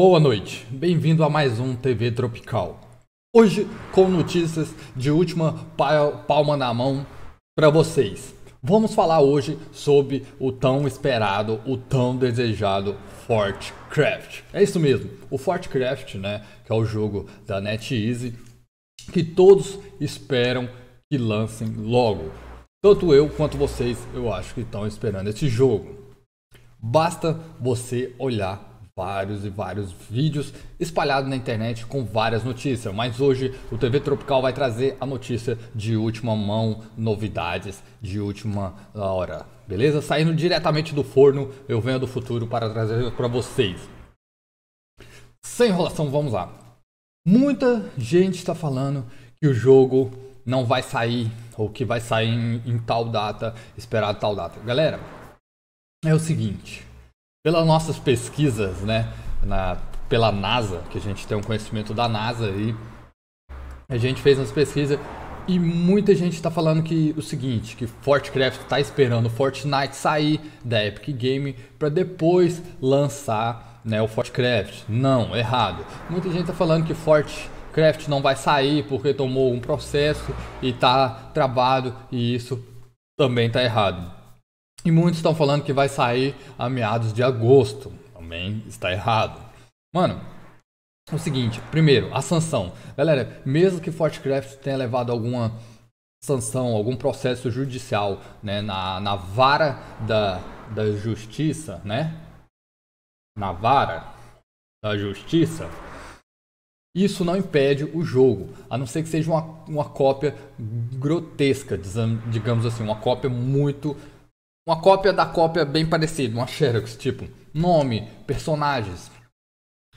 Boa noite, bem-vindo a mais um TV Tropical. Hoje com notícias de última palma na mão para vocês. Vamos falar hoje sobre o tão esperado, o tão desejado Fort É isso mesmo, o Fort né, que é o jogo da NetEase que todos esperam que lancem logo. Tanto eu quanto vocês, eu acho que estão esperando esse jogo. Basta você olhar vários e vários vídeos espalhados na internet com várias notícias, mas hoje o TV Tropical vai trazer a notícia de última mão, novidades de última hora, beleza? Saindo diretamente do forno, eu venho do futuro para trazer para vocês. Sem enrolação, vamos lá. Muita gente está falando que o jogo não vai sair ou que vai sair em, em tal data, esperado tal data. Galera, é o seguinte, pelas nossas pesquisas, né, na, pela NASA, que a gente tem um conhecimento da NASA e a gente fez umas pesquisas e muita gente está falando que o seguinte, que Fortcraft está esperando Fortnite sair da Epic Game para depois lançar né, o Fortcraft. Não, errado. Muita gente está falando que Fortcraft não vai sair porque tomou um processo e está travado e isso também está errado. E muitos estão falando que vai sair a meados de agosto. Também está errado. Mano, é o seguinte, primeiro, a sanção. Galera, mesmo que Fortcraft tenha levado alguma sanção, algum processo judicial né, na, na vara da, da justiça, né? Na vara da justiça, isso não impede o jogo, a não ser que seja uma, uma cópia grotesca, digamos assim, uma cópia muito uma cópia da cópia bem parecida, uma Xerox, tipo, nome, personagens,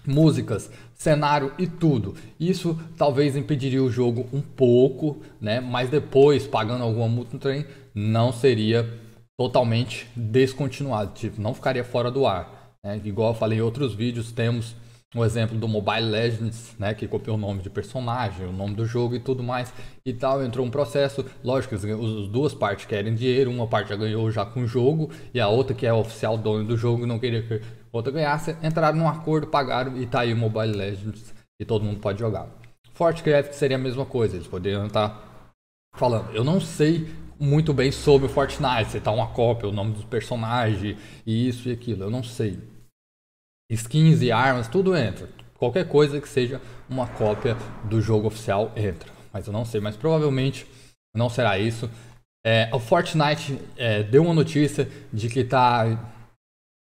músicas, cenário e tudo. Isso talvez impediria o jogo um pouco, né? Mas depois, pagando alguma multa no trem, não seria totalmente descontinuado, tipo, não ficaria fora do ar. Né? Igual eu falei em outros vídeos, temos o exemplo do Mobile Legends, né, que copiou o nome de personagem, o nome do jogo e tudo mais e tal, entrou um processo, lógico, as, as duas partes querem dinheiro, uma parte já ganhou já com o jogo e a outra que é oficial dono do jogo não queria que a outra ganhasse, entraram num acordo, pagaram e tá aí o Mobile Legends e todo mundo pode jogar. Fortnite seria a mesma coisa, eles poderiam estar tá falando, eu não sei muito bem sobre o Fortnite, se tá uma cópia, o nome dos personagens e isso e aquilo, eu não sei skins e armas, tudo entra. Qualquer coisa que seja uma cópia do jogo oficial entra. Mas eu não sei, mas provavelmente não será isso. É, o Fortnite é, deu uma notícia de que está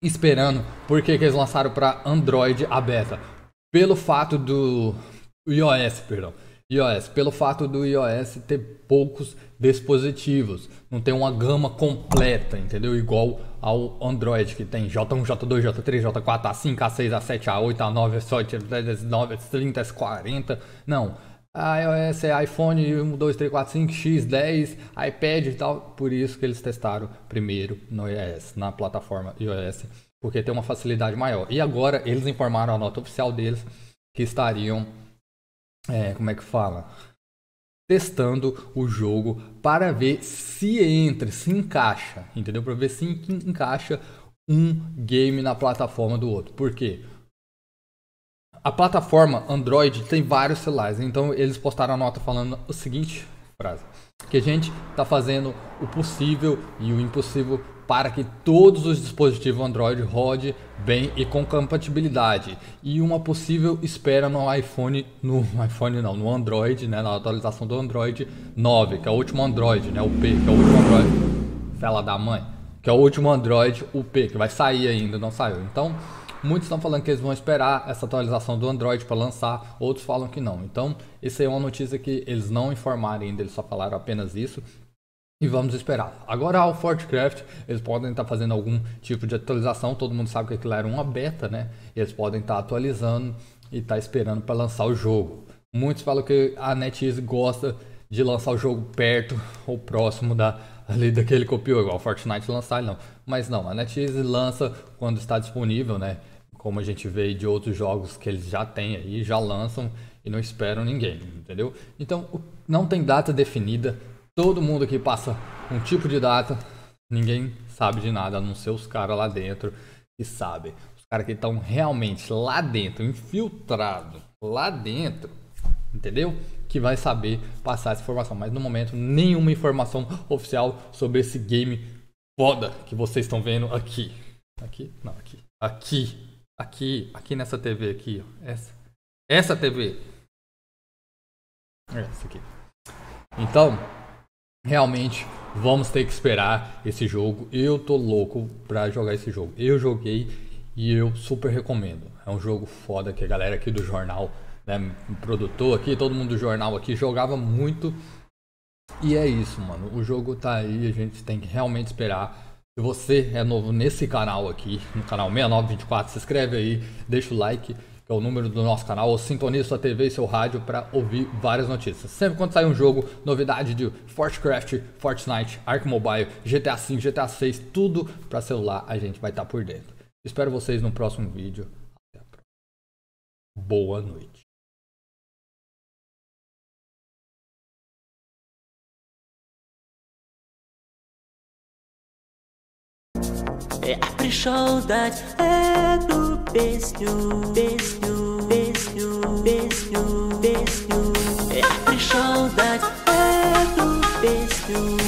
esperando porque que eles lançaram para Android a beta. Pelo fato do iOS, perdão iOS, pelo fato do iOS ter poucos dispositivos, não tem uma gama completa, entendeu? Igual ao Android, que tem J1, J2, J3, J4, A5, A6, A7, A8, A9, A7, A10, A9, A30, A40. Não. A iOS é iPhone 1, 2, 3, 4, 5, X, 10, iPad e tal. Por isso que eles testaram primeiro no iOS, na plataforma iOS, porque tem uma facilidade maior. E agora eles informaram a nota oficial deles que estariam é, como é que fala? Testando o jogo para ver se entra, se encaixa, entendeu? Para ver se encaixa um game na plataforma do outro. Por quê? A plataforma Android tem vários celulares, então eles postaram a nota falando o seguinte frase: que a gente está fazendo o possível e o impossível para que todos os dispositivos Android rode bem e com compatibilidade. E uma possível espera no iPhone, no iPhone não, no Android, né, na atualização do Android 9, que é o último Android, né, o P, que é o último Android. Fela da mãe, que é o último Android, o P, que vai sair ainda, não saiu. Então, Muitos estão falando que eles vão esperar essa atualização do Android para lançar, outros falam que não. Então, essa é uma notícia que eles não informaram ainda, eles só falaram apenas isso. E vamos esperar. Agora o Fortcraft, eles podem estar fazendo algum tipo de atualização. Todo mundo sabe que aquilo era uma beta, né? Eles podem estar atualizando e estar tá esperando para lançar o jogo. Muitos falam que a NetEase gosta de lançar o jogo perto ou próximo da ali daquele copiou, igual o Fortnite lançar, não. Mas não, a NetEase lança quando está disponível, né? Como a gente vê de outros jogos que eles já têm aí, já lançam e não esperam ninguém, entendeu? Então, não tem data definida Todo mundo aqui passa um tipo de data, ninguém sabe de nada, a não ser os caras lá dentro que sabem. Os caras que estão realmente lá dentro, infiltrados lá dentro, entendeu? Que vai saber passar essa informação. Mas no momento, nenhuma informação oficial sobre esse game foda que vocês estão vendo aqui. Aqui? Não, aqui. Aqui. Aqui. Aqui nessa TV aqui, ó. Essa. Essa TV. É, essa aqui. Então, Realmente vamos ter que esperar esse jogo. Eu tô louco pra jogar esse jogo. Eu joguei e eu super recomendo. É um jogo foda que a galera aqui do jornal, né, produtor aqui, todo mundo do jornal aqui jogava muito. E é isso, mano. O jogo tá aí, a gente tem que realmente esperar. Se você é novo nesse canal aqui, no canal 6924, se inscreve aí, deixa o like é o número do nosso canal, ou sintonize sua TV e seu rádio para ouvir várias notícias. Sempre quando sai um jogo, novidade de Fortcraft, Fortnite, Ark Mobile, GTA V, GTA VI, tudo para celular, a gente vai estar tá por dentro. Espero vocês no próximo vídeo. Até a próxima. Boa noite. É, best you, best you, best you, best you, best you. Я пришел дать эту песню.